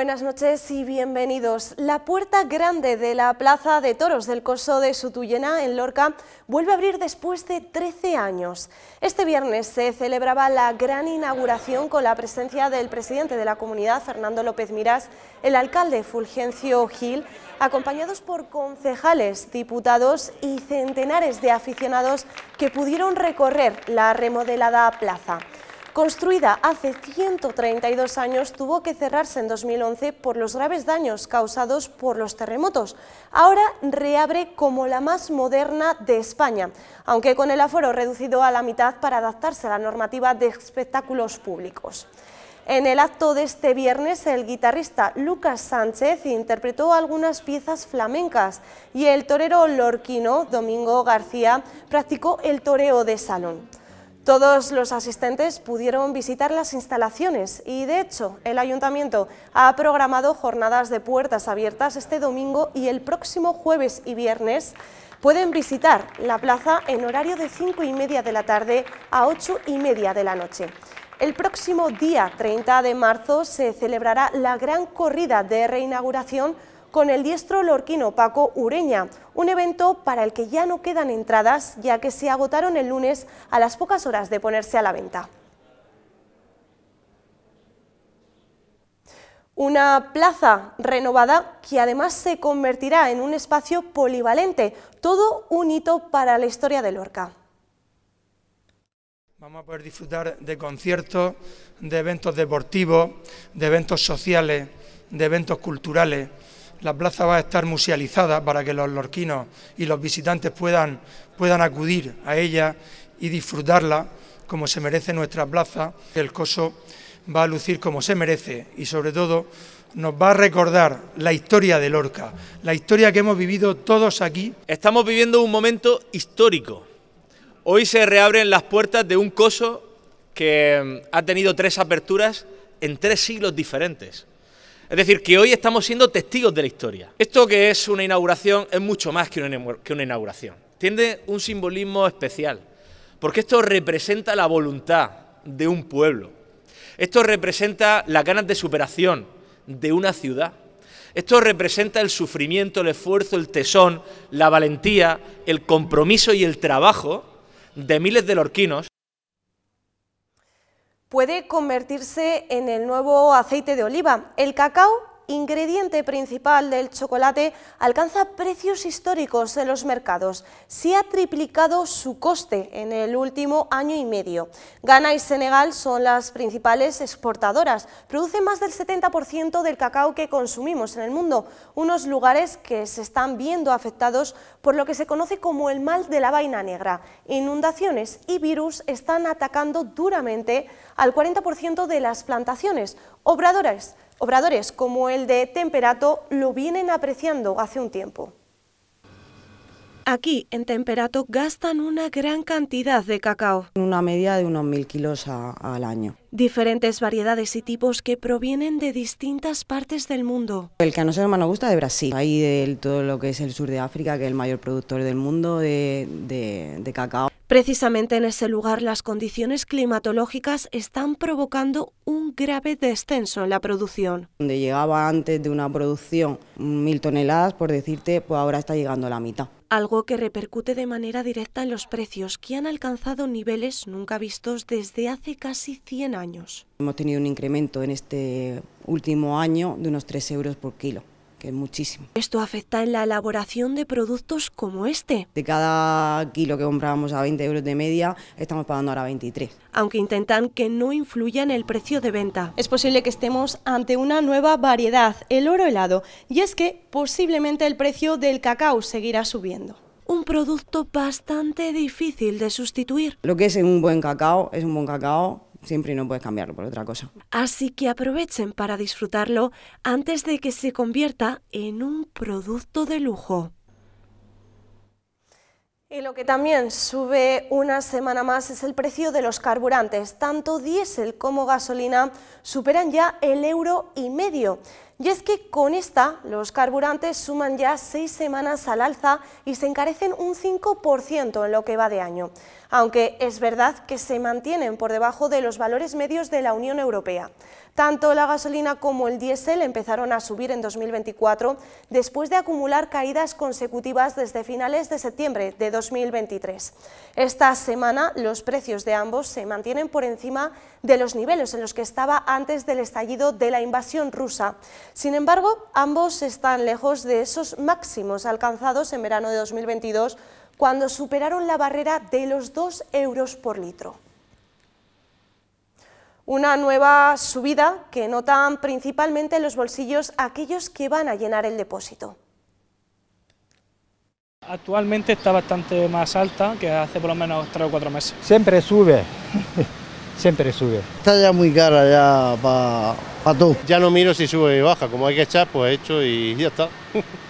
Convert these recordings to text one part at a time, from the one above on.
Buenas noches y bienvenidos. La puerta grande de la Plaza de Toros del Coso de Sutuyena, en Lorca, vuelve a abrir después de 13 años. Este viernes se celebraba la gran inauguración con la presencia del presidente de la comunidad, Fernando López Miras, el alcalde Fulgencio Gil, acompañados por concejales, diputados y centenares de aficionados que pudieron recorrer la remodelada plaza. Construida hace 132 años, tuvo que cerrarse en 2011 por los graves daños causados por los terremotos. Ahora reabre como la más moderna de España, aunque con el aforo reducido a la mitad para adaptarse a la normativa de espectáculos públicos. En el acto de este viernes, el guitarrista Lucas Sánchez interpretó algunas piezas flamencas y el torero lorquino Domingo García practicó el toreo de salón. Todos los asistentes pudieron visitar las instalaciones y, de hecho, el Ayuntamiento ha programado jornadas de puertas abiertas este domingo y el próximo jueves y viernes pueden visitar la plaza en horario de 5 y media de la tarde a 8 y media de la noche. El próximo día 30 de marzo se celebrará la gran corrida de reinauguración con el diestro lorquino Paco Ureña, un evento para el que ya no quedan entradas ya que se agotaron el lunes a las pocas horas de ponerse a la venta. Una plaza renovada que además se convertirá en un espacio polivalente, todo un hito para la historia de Lorca. Vamos a poder disfrutar de conciertos, de eventos deportivos, de eventos sociales, de eventos culturales la plaza va a estar musealizada para que los lorquinos y los visitantes puedan, puedan acudir a ella y disfrutarla como se merece nuestra plaza. El coso va a lucir como se merece y sobre todo nos va a recordar la historia de Lorca, la historia que hemos vivido todos aquí. Estamos viviendo un momento histórico. Hoy se reabren las puertas de un coso que mm, ha tenido tres aperturas en tres siglos diferentes. Es decir, que hoy estamos siendo testigos de la historia. Esto que es una inauguración es mucho más que una inauguración. Tiene un simbolismo especial, porque esto representa la voluntad de un pueblo. Esto representa las ganas de superación de una ciudad. Esto representa el sufrimiento, el esfuerzo, el tesón, la valentía, el compromiso y el trabajo de miles de lorquinos puede convertirse en el nuevo aceite de oliva. El cacao ingrediente principal del chocolate, alcanza precios históricos en los mercados. Se ha triplicado su coste en el último año y medio. Ghana y Senegal son las principales exportadoras. Producen más del 70% del cacao que consumimos en el mundo, unos lugares que se están viendo afectados por lo que se conoce como el mal de la vaina negra. Inundaciones y virus están atacando duramente al 40% de las plantaciones. obradoras, Obradores como el de Temperato lo vienen apreciando hace un tiempo. Aquí, en Temperato, gastan una gran cantidad de cacao. Una media de unos mil kilos al año. Diferentes variedades y tipos que provienen de distintas partes del mundo. El que a nosotros más nos gusta de Brasil, ahí de todo lo que es el sur de África, que es el mayor productor del mundo de, de cacao. Precisamente en ese lugar las condiciones climatológicas están provocando un grave descenso en la producción. Donde llegaba antes de una producción mil toneladas, por decirte, pues ahora está llegando a la mitad algo que repercute de manera directa en los precios, que han alcanzado niveles nunca vistos desde hace casi 100 años. Hemos tenido un incremento en este último año de unos 3 euros por kilo que muchísimo. Esto afecta en la elaboración de productos como este. De cada kilo que comprábamos a 20 euros de media, estamos pagando ahora 23. Aunque intentan que no influya en el precio de venta. Es posible que estemos ante una nueva variedad, el oro helado, y es que posiblemente el precio del cacao seguirá subiendo un producto bastante difícil de sustituir. Lo que es un buen cacao es un buen cacao siempre y no puedes cambiarlo por otra cosa. Así que aprovechen para disfrutarlo antes de que se convierta en un producto de lujo. Y lo que también sube una semana más es el precio de los carburantes. Tanto diésel como gasolina superan ya el euro y medio. Y es que con esta los carburantes suman ya seis semanas al alza y se encarecen un 5% en lo que va de año, aunque es verdad que se mantienen por debajo de los valores medios de la Unión Europea. Tanto la gasolina como el diésel empezaron a subir en 2024 después de acumular caídas consecutivas desde finales de septiembre de 2023. Esta semana los precios de ambos se mantienen por encima de los niveles en los que estaba antes del estallido de la invasión rusa. Sin embargo, ambos están lejos de esos máximos alcanzados en verano de 2022, cuando superaron la barrera de los 2 euros por litro. Una nueva subida que notan principalmente en los bolsillos aquellos que van a llenar el depósito. Actualmente está bastante más alta que hace por lo menos 3 o 4 meses. Siempre sube, siempre sube. Está ya muy cara ya para ya no miro si sube y baja, como hay que echar, pues hecho y ya está.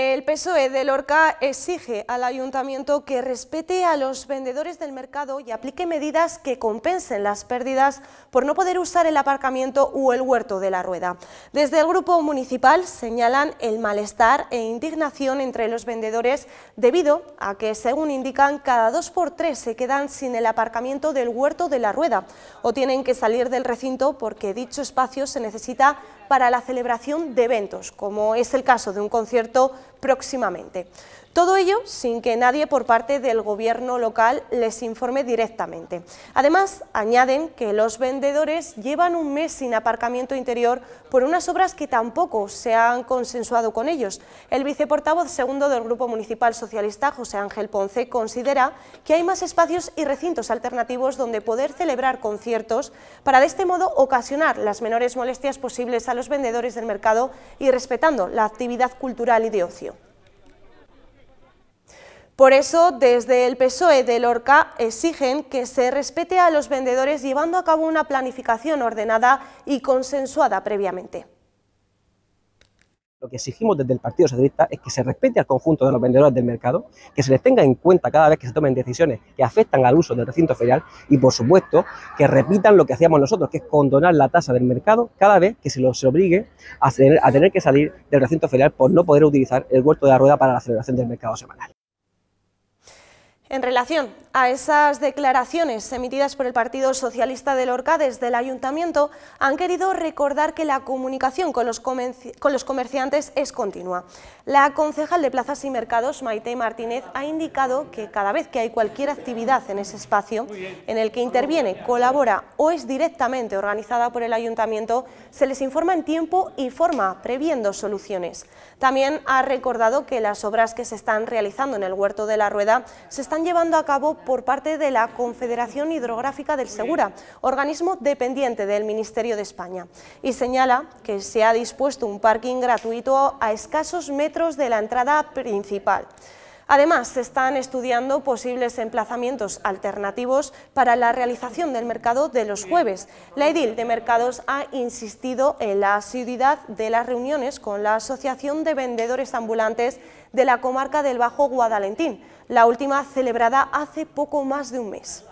El PSOE de Lorca exige al ayuntamiento que respete a los vendedores del mercado y aplique medidas que compensen las pérdidas por no poder usar el aparcamiento o el huerto de la rueda. Desde el grupo municipal señalan el malestar e indignación entre los vendedores debido a que, según indican, cada dos por tres se quedan sin el aparcamiento del huerto de la rueda o tienen que salir del recinto porque dicho espacio se necesita para la celebración de eventos, como es el caso de un concierto próximamente. Todo ello sin que nadie por parte del gobierno local les informe directamente. Además, añaden que los vendedores llevan un mes sin aparcamiento interior por unas obras que tampoco se han consensuado con ellos. El viceportavoz segundo del Grupo Municipal Socialista, José Ángel Ponce, considera que hay más espacios y recintos alternativos donde poder celebrar conciertos para de este modo ocasionar las menores molestias posibles a los vendedores del mercado y respetando la actividad cultural y de ocio. Por eso, desde el PSOE de ORCA exigen que se respete a los vendedores llevando a cabo una planificación ordenada y consensuada previamente. Lo que exigimos desde el Partido Socialista es que se respete al conjunto de los vendedores del mercado, que se les tenga en cuenta cada vez que se tomen decisiones que afectan al uso del recinto ferial y, por supuesto, que repitan lo que hacíamos nosotros, que es condonar la tasa del mercado cada vez que se los obligue a tener, que salir del recinto ferial por no poder utilizar el huerto de la rueda para la celebración del mercado semanal. En relación a esas declaraciones emitidas por el Partido Socialista de Lorca desde el Ayuntamiento, han querido recordar que la comunicación con los, comerciantes es continua. La concejal de Plazas y Mercados, Maite Martínez, ha indicado que cada vez que hay cualquier actividad en ese espacio en el que interviene, colabora o es directamente organizada por el Ayuntamiento, se les informa en tiempo y forma, previendo soluciones. También ha recordado que las obras que se están realizando en el Huerto de la Rueda se están están llevando a cabo por parte de la Confederación Hidrográfica del Segura, organismo dependiente del Ministerio de España, y señala que se ha dispuesto un parking gratuito a escasos metros de la entrada principal. Además, se están estudiando posibles emplazamientos alternativos para la realización del mercado de los jueves. La edil de Mercados ha insistido en la asiduidad de las reuniones con la Asociación de Vendedores Ambulantes de la comarca del Bajo Guadalentín, la última celebrada hace poco más de un mes.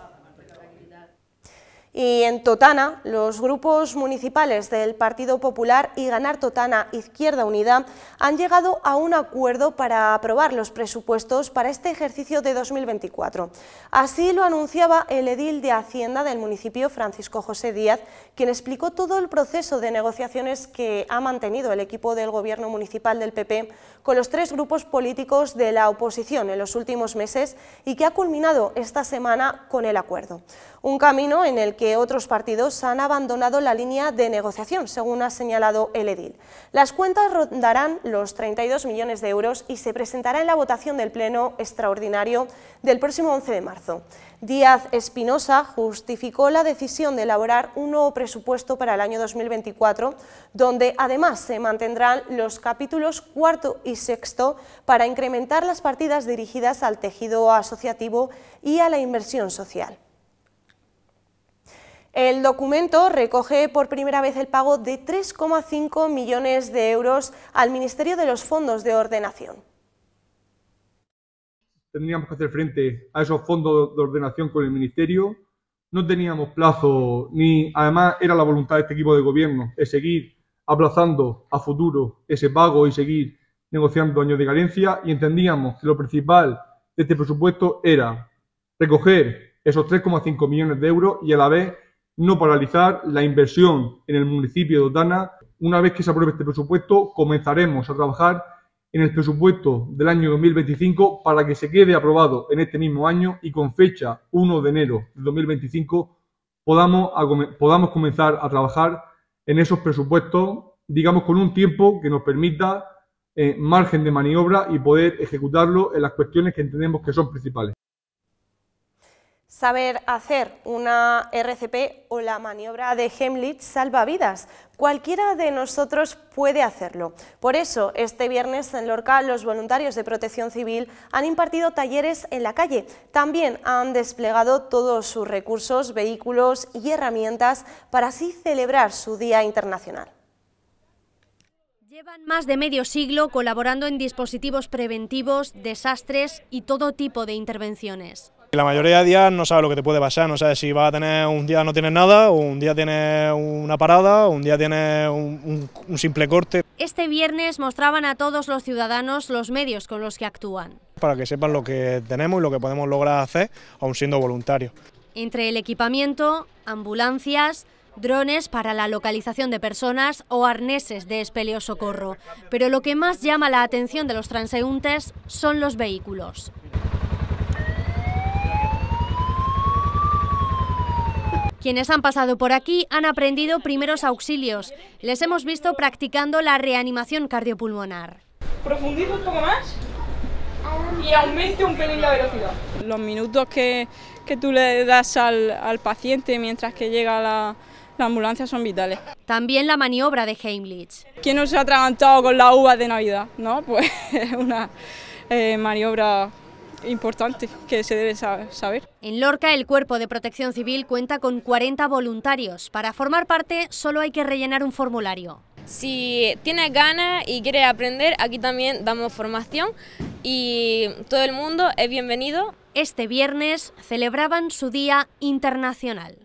Y en Totana, los grupos municipales del Partido Popular y Ganar Totana Izquierda Unida han llegado a un acuerdo para aprobar los presupuestos para este ejercicio de 2024. Así lo anunciaba el edil de Hacienda del municipio, Francisco José Díaz, quien explicó todo el proceso de negociaciones que ha mantenido el equipo del Gobierno Municipal del PP con los tres grupos políticos de la oposición en los últimos meses y que ha culminado esta semana con el acuerdo un camino en el que otros partidos han abandonado la línea de negociación, según ha señalado el edil. Las cuentas rondarán los 32 millones de euros y se presentará en la votación del Pleno Extraordinario del próximo 11 de marzo. Díaz Espinosa justificó la decisión de elaborar un nuevo presupuesto para el año 2024, donde además se mantendrán los capítulos cuarto y sexto para incrementar las partidas dirigidas al tejido asociativo y a la inversión social. El documento recoge por primera vez el pago de 3,5 millones de euros al Ministerio de los Fondos de Ordenación. Tendríamos que hacer frente a esos fondos de ordenación con el Ministerio. No teníamos plazo, ni además era la voluntad de este equipo de gobierno, es seguir aplazando a futuro ese pago y seguir negociando años de carencia y entendíamos que lo principal de este presupuesto era recoger esos 3,5 millones de euros y a la vez no paralizar la inversión en el municipio de Otana. Una vez que se apruebe este presupuesto, comenzaremos a trabajar en el presupuesto del año 2025 para que se quede aprobado en este mismo año y con fecha 1 de enero de 2025 podamos, podamos comenzar a trabajar en esos presupuestos, digamos, con un tiempo que nos permita eh, margen de maniobra y poder ejecutarlo en las cuestiones que entendemos que son principales saber hacer una RCP o la maniobra de Heimlich vidas. Cualquiera de nosotros puede hacerlo. Por eso, este viernes en Lorca los voluntarios de protección civil han impartido talleres en la calle. También han desplegado todos sus recursos, vehículos y herramientas para así celebrar su Día Internacional. Llevan más de medio siglo colaborando en dispositivos preventivos, desastres y todo tipo de intervenciones la mayoría de días no sabe lo que te puede pasar, no sabe si va a tener un día no tienes nada, o un día tienes una parada, o un día tienes un, simple corte. Este viernes mostraban a todos los ciudadanos los medios con los que actúan. Para que sepan lo que tenemos y lo que podemos lograr hacer, aun siendo voluntarios. Entre el equipamiento, ambulancias, drones para la localización de personas o arneses de espeleosocorro. Pero lo que más llama la atención de los transeúntes son los vehículos. Quienes han pasado por aquí han aprendido primeros auxilios. Les hemos visto practicando la reanimación cardiopulmonar. Profundizo un poco más y aumente un pelín la velocidad. Los minutos que, que tú le das al, al, paciente mientras que llega la, la, ambulancia son vitales. También la maniobra de Heimlich. ¿Quién no se ha atragantado con la uva de Navidad? ¿No? Pues es una eh, maniobra importante que se debe saber. En Lorca, el Cuerpo de Protección Civil cuenta con 40 voluntarios. Para formar parte solo hay que rellenar un formulario. Si tienes ganas y quieres aprender, aquí también damos formación y todo el mundo es bienvenido. Este viernes celebraban su Día Internacional.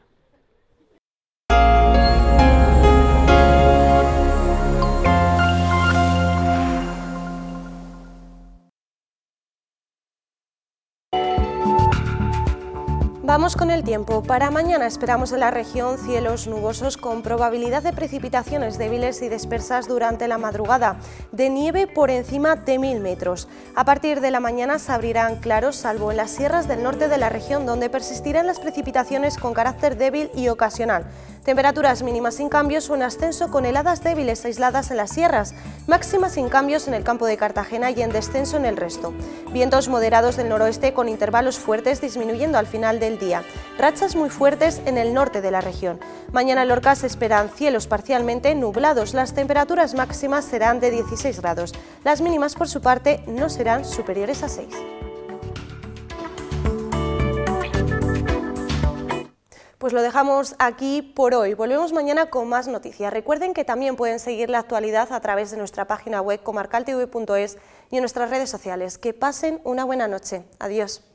Vamos con el tiempo. Para mañana esperamos en la región cielos nubosos con probabilidad de precipitaciones débiles y dispersas durante la madrugada, de nieve por encima de 1.000 metros. A partir de la mañana se abrirán claros, salvo en las sierras del norte de la región, donde persistirán las precipitaciones con carácter débil y ocasional. Temperaturas mínimas sin cambios o en ascenso con heladas débiles aisladas en las sierras, máximas sin cambios en el campo de Cartagena y en descenso en el resto. Vientos moderados del noroeste con intervalos fuertes disminuyendo al final del día. Rachas muy fuertes en el norte de la región. Mañana en Lorca se esperan cielos parcialmente nublados. Las temperaturas máximas serán de 16 grados. Las mínimas, por su parte, no serán superiores a 6. Pues lo dejamos aquí por hoy. Volvemos mañana con más noticias. Recuerden que también pueden seguir la actualidad a través de nuestra página web comarcaltv.es y en nuestras redes sociales. Que pasen una buena noche. Adiós.